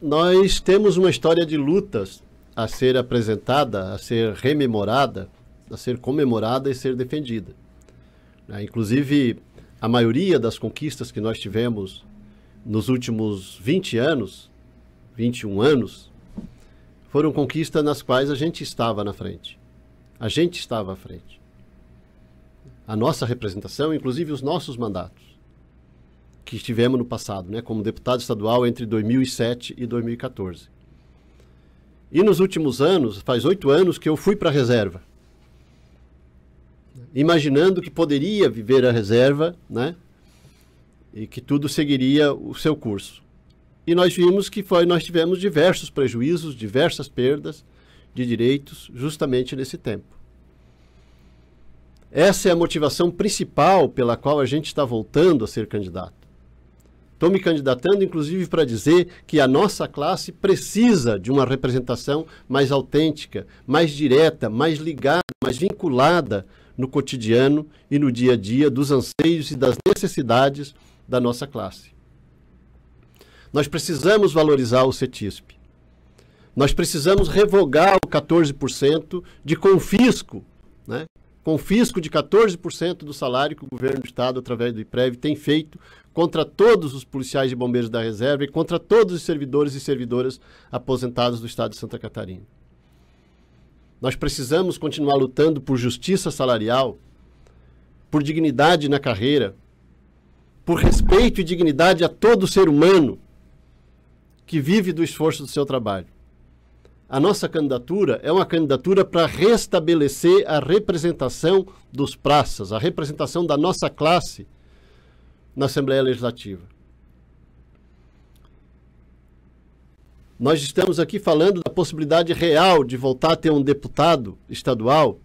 nós temos uma história de lutas a ser apresentada, a ser rememorada, a ser comemorada e ser defendida. Né? Inclusive, a maioria das conquistas que nós tivemos nos últimos 20 anos, 21 anos, foram conquistas nas quais a gente estava na frente. A gente estava à frente. A nossa representação, inclusive os nossos mandatos que estivemos no passado, né, como deputado estadual entre 2007 e 2014. E nos últimos anos, faz oito anos que eu fui para a reserva, imaginando que poderia viver a reserva, né, e que tudo seguiria o seu curso. E nós vimos que foi, nós tivemos diversos prejuízos, diversas perdas de direitos justamente nesse tempo. Essa é a motivação principal pela qual a gente está voltando a ser candidato. Estou me candidatando, inclusive, para dizer que a nossa classe precisa de uma representação mais autêntica, mais direta, mais ligada, mais vinculada no cotidiano e no dia a dia dos anseios e das necessidades da nossa classe. Nós precisamos valorizar o CETISP. Nós precisamos revogar o 14% de confisco né, confisco de 14% do salário que o governo do Estado, através do IPREV, tem feito contra todos os policiais e bombeiros da reserva e contra todos os servidores e servidoras aposentados do Estado de Santa Catarina. Nós precisamos continuar lutando por justiça salarial, por dignidade na carreira, por respeito e dignidade a todo ser humano que vive do esforço do seu trabalho. A nossa candidatura é uma candidatura para restabelecer a representação dos praças, a representação da nossa classe na Assembleia Legislativa. Nós estamos aqui falando da possibilidade real de voltar a ter um deputado estadual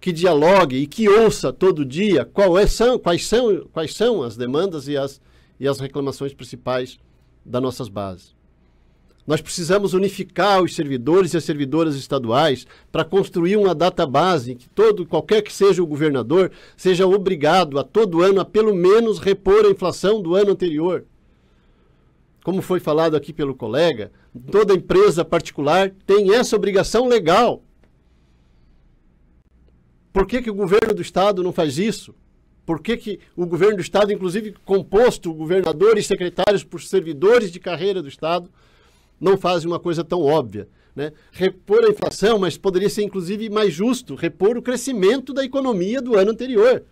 que dialogue e que ouça todo dia quais é são, quais são, quais são as demandas e as, e as reclamações principais das nossas bases. Nós precisamos unificar os servidores e as servidoras estaduais para construir uma database em que todo, qualquer que seja o governador, seja obrigado a todo ano a pelo menos repor a inflação do ano anterior. Como foi falado aqui pelo colega, toda empresa particular tem essa obrigação legal. Por que, que o governo do estado não faz isso? Por que, que o governo do estado, inclusive composto governadores e secretários por servidores de carreira do estado, não fazem uma coisa tão óbvia. Né? Repor a inflação, mas poderia ser inclusive mais justo repor o crescimento da economia do ano anterior.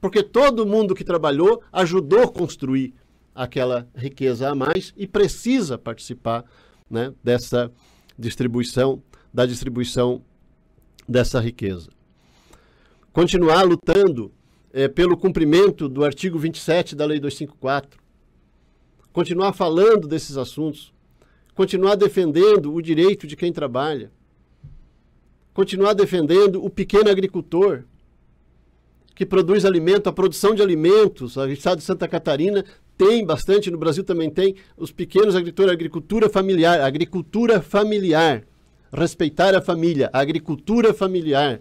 Porque todo mundo que trabalhou ajudou a construir aquela riqueza a mais e precisa participar né, dessa distribuição, da distribuição dessa riqueza. Continuar lutando é, pelo cumprimento do artigo 27 da Lei 254. Continuar falando desses assuntos, continuar defendendo o direito de quem trabalha, continuar defendendo o pequeno agricultor que produz alimento, a produção de alimentos, o estado de Santa Catarina tem bastante, no Brasil também tem, os pequenos agricultores, agricultura familiar, agricultura familiar, respeitar a família, a agricultura familiar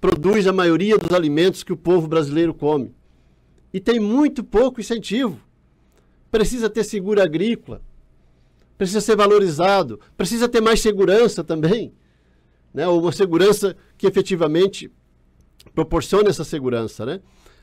produz a maioria dos alimentos que o povo brasileiro come. E tem muito pouco incentivo. Precisa ter seguro agrícola, precisa ser valorizado, precisa ter mais segurança também, né? uma segurança que efetivamente proporcione essa segurança. Né?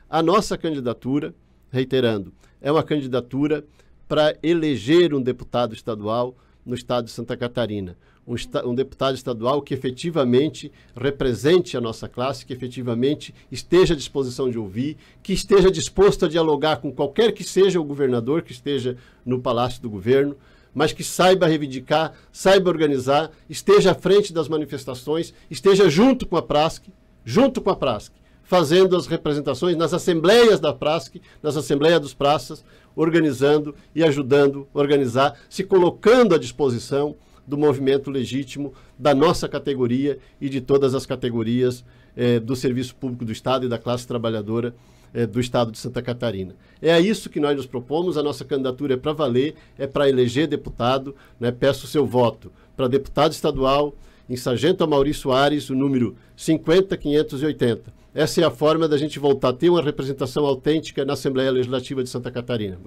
A nossa candidatura, reiterando, é uma candidatura para eleger um deputado estadual no estado de Santa Catarina. Um, um, deputado estadual que efetivamente represente a nossa classe, que efetivamente esteja à disposição de ouvir, que esteja disposto a dialogar com qualquer que seja o governador que esteja no palácio do governo mas que saiba reivindicar, saiba organizar, esteja à frente das manifestações, esteja junto com a PRASC, junto com a PRASC, fazendo as representações nas assembleias da PRASC, nas assembleias dos praças, organizando e ajudando a organizar, se colocando à disposição do movimento legítimo da nossa categoria e de todas as categorias eh, do serviço público do Estado e da classe trabalhadora é, do Estado de Santa Catarina. É a isso que nós nos propomos, a nossa candidatura é para valer, é para eleger deputado, né? peço o seu voto para deputado estadual, em Sargento Maurício Soares, o número 50580. Essa é a forma da gente voltar a ter uma representação autêntica na Assembleia Legislativa de Santa Catarina.